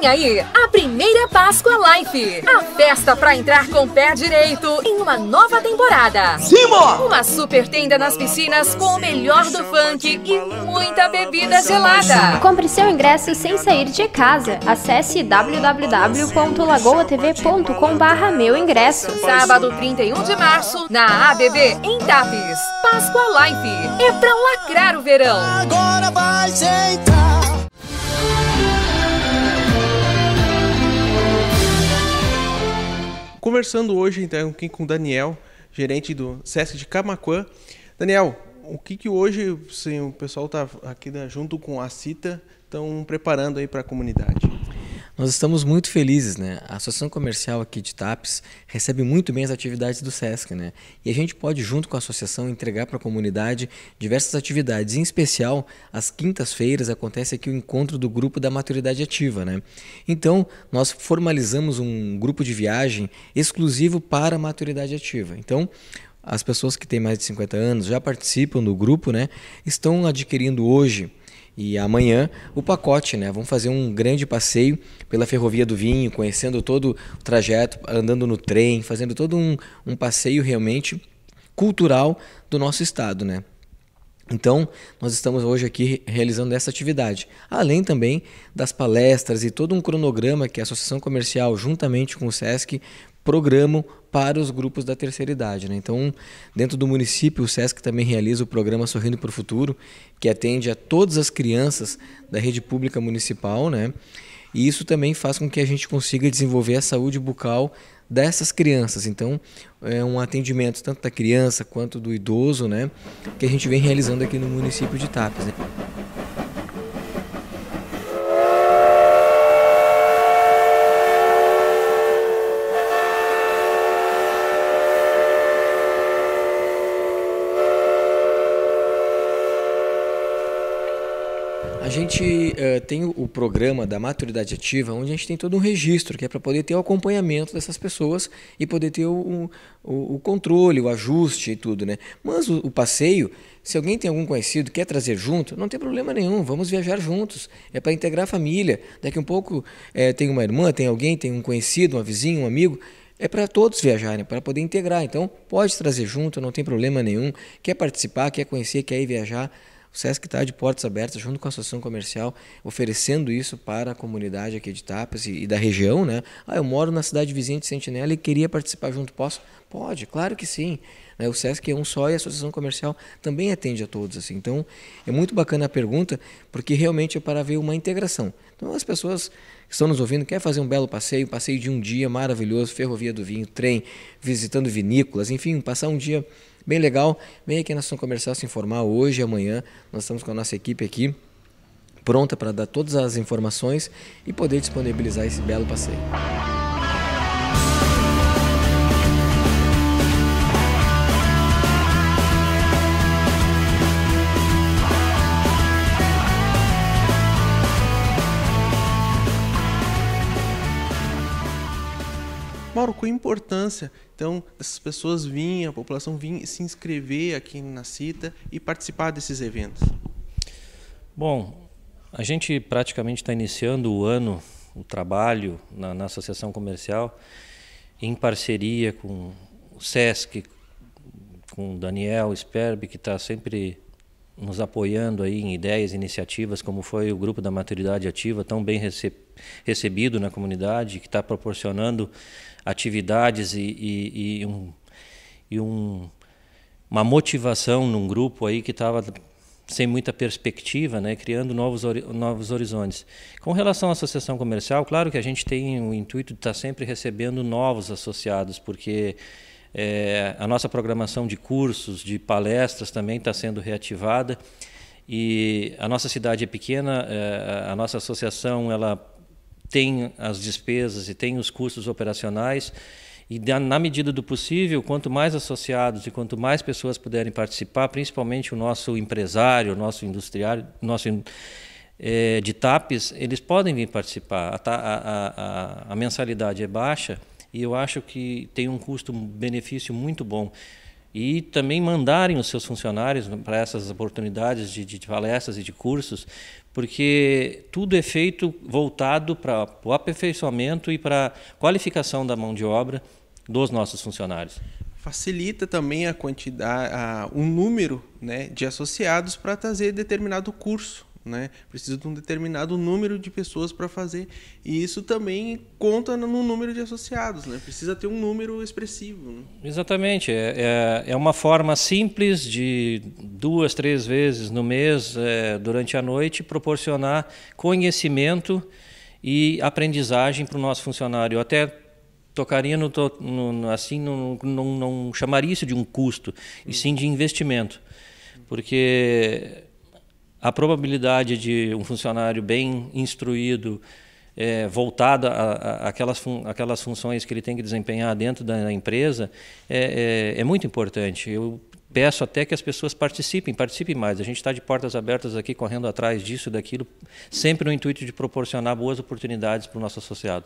Vem aí a primeira Páscoa Life, a festa para entrar com o pé direito em uma nova temporada. Simba! Uma super tenda nas piscinas com o melhor do funk e muita bebida gelada. Compre seu ingresso sem sair de casa. Acesse www.lagoatv.com/barra meu ingresso. Sábado 31 de março na ABB em Tapes. Páscoa Life é pra lacrar o verão. Agora vai sentar. Conversando hoje então aqui com o Daniel, gerente do SESC de Camacuã. Daniel, o que, que hoje assim, o pessoal está aqui né, junto com a CITA estão preparando aí para a comunidade? Nós estamos muito felizes, né? A Associação Comercial aqui de TAPES recebe muito bem as atividades do SESC, né? E a gente pode, junto com a associação, entregar para a comunidade diversas atividades. Em especial, às quintas-feiras acontece aqui o encontro do grupo da maturidade ativa, né? Então, nós formalizamos um grupo de viagem exclusivo para a maturidade ativa. Então, as pessoas que têm mais de 50 anos já participam do grupo, né? Estão adquirindo hoje e amanhã o pacote, né? Vamos fazer um grande passeio pela Ferrovia do Vinho, conhecendo todo o trajeto, andando no trem, fazendo todo um, um passeio realmente cultural do nosso estado, né? Então, nós estamos hoje aqui realizando essa atividade, além também das palestras e todo um cronograma que a Associação Comercial, juntamente com o SESC, programam para os grupos da terceira idade. Né? Então, dentro do município, o SESC também realiza o programa Sorrindo para o Futuro, que atende a todas as crianças da rede pública municipal, né? E isso também faz com que a gente consiga desenvolver a saúde bucal dessas crianças. Então, é um atendimento tanto da criança quanto do idoso, né, que a gente vem realizando aqui no município de Tapes. Né? A gente uh, tem o programa da maturidade ativa, onde a gente tem todo um registro, que é para poder ter o acompanhamento dessas pessoas e poder ter o, o, o controle, o ajuste e tudo, né? Mas o, o, passeio, se alguém tem algum conhecido quer trazer junto, não tem problema nenhum, vamos viajar juntos. É para integrar a família. Daqui um pouco é, tem uma irmã, tem alguém, tem um conhecido, uma vizinha, um amigo é para todos viajarem, para poder integrar. Então, pode trazer junto, não tem problema nenhum. Quer participar, quer conhecer, quer ir viajar, o SESC está de portas abertas, junto com a Associação Comercial, oferecendo isso para a comunidade aqui de Tapas e, e, da região. Né? Ah, eu moro na cidade vizinha de Sentinela e queria participar junto. Posso? Pode, claro que sim. Né? O SESC é um só e a Associação Comercial também atende a todos. Assim. Então, é muito bacana a pergunta, porque realmente é para ver uma integração. Então, as pessoas que estão nos ouvindo, quer fazer um belo passeio, passeio de um dia maravilhoso, ferrovia do vinho, trem, visitando vinícolas, enfim, passar um dia bem legal. Vem aqui na Ação Comercial se informar hoje e amanhã. Nós estamos com a nossa equipe aqui pronta para dar todas as informações e poder disponibilizar esse belo passeio. Mauro, qual a importância então dessas pessoas virem, a população vir se inscrever aqui na CITA e participar desses eventos? Bom, a gente praticamente está iniciando o ano, o trabalho na, na associação comercial, em parceria com o SESC, com o Daniel Sperbe, que está sempre nos apoiando aí em ideias, iniciativas, como foi o grupo da maturidade ativa, tão bem rece recebido na comunidade, que está proporcionando atividades e, e, e, um, e um, uma motivação num grupo aí que estava sem muita perspectiva, né, criando novos, novos horizontes. Com relação à associação comercial, claro que a gente tem o intuito de estar tá sempre recebendo novos associados, porque é, a nossa programação de cursos, de palestras também está sendo reativada. E a nossa cidade é pequena, é, a nossa associação ela tem as despesas e tem os custos operacionais. E na medida do possível, quanto mais associados e quanto mais pessoas puderem participar, principalmente o nosso empresário, o nosso industriário, nosso é, de TAPES, eles podem vir participar. A, a, a, a mensalidade é baixa, e eu acho que tem um custo-benefício muito bom. E também mandarem os seus funcionários para essas oportunidades de, de palestras e de cursos, porque tudo é feito voltado para o aperfeiçoamento e para a qualificação da mão de obra dos nossos funcionários facilita também a quantidade, a, um número né, de associados para trazer determinado curso né? Precisa de um determinado número de pessoas para fazer. E isso também conta no número de associados, né? Precisa ter um número expressivo. Né? Exatamente. É, é, é, uma forma simples de duas, três vezes no mês, é, durante a noite, proporcionar conhecimento e aprendizagem para o nosso funcionário. Eu até tocaria no, no assim, não chamaria isso de um custo, e sim de investimento. Porque a probabilidade de um funcionário bem instruído, é, voltado àquelas fun aquelas funções que ele tem que desempenhar dentro da empresa, é, é, é muito importante. Eu peço até que as pessoas participem, participem mais. A gente está de portas abertas aqui, correndo atrás disso e daquilo, sempre no intuito de proporcionar boas oportunidades para o nosso associado.